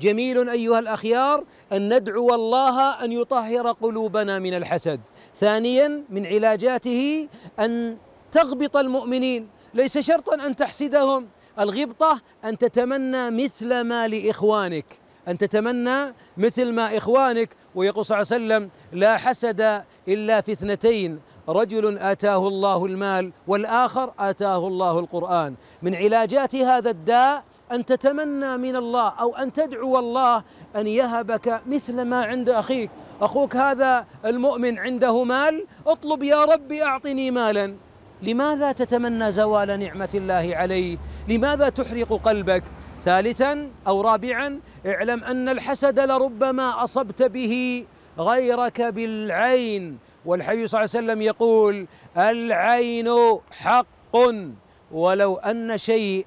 جميل أيها الأخيار أن ندعو الله أن يطهر قلوبنا من الحسد ثانيا من علاجاته أن تغبط المؤمنين ليس شرطا أن تحسدهم الغبطة أن تتمنى مثل ما لإخوانك أن تتمنى مثل ما إخوانك ويقول صلى الله عليه وسلم لا حسد إلا في اثنتين رجل آتاه الله المال والآخر آتاه الله القرآن من علاجات هذا الداء أن تتمنى من الله أو أن تدعو الله أن يهبك مثل ما عند أخيك أخوك هذا المؤمن عنده مال اطلب يا ربي أعطني مالا لماذا تتمنى زوال نعمة الله عليه لماذا تحرق قلبك ثالثا أو رابعا اعلم أن الحسد لربما أصبت به غيرك بالعين والحبيب صلى الله عليه وسلم يقول العين حق ولو أن شيء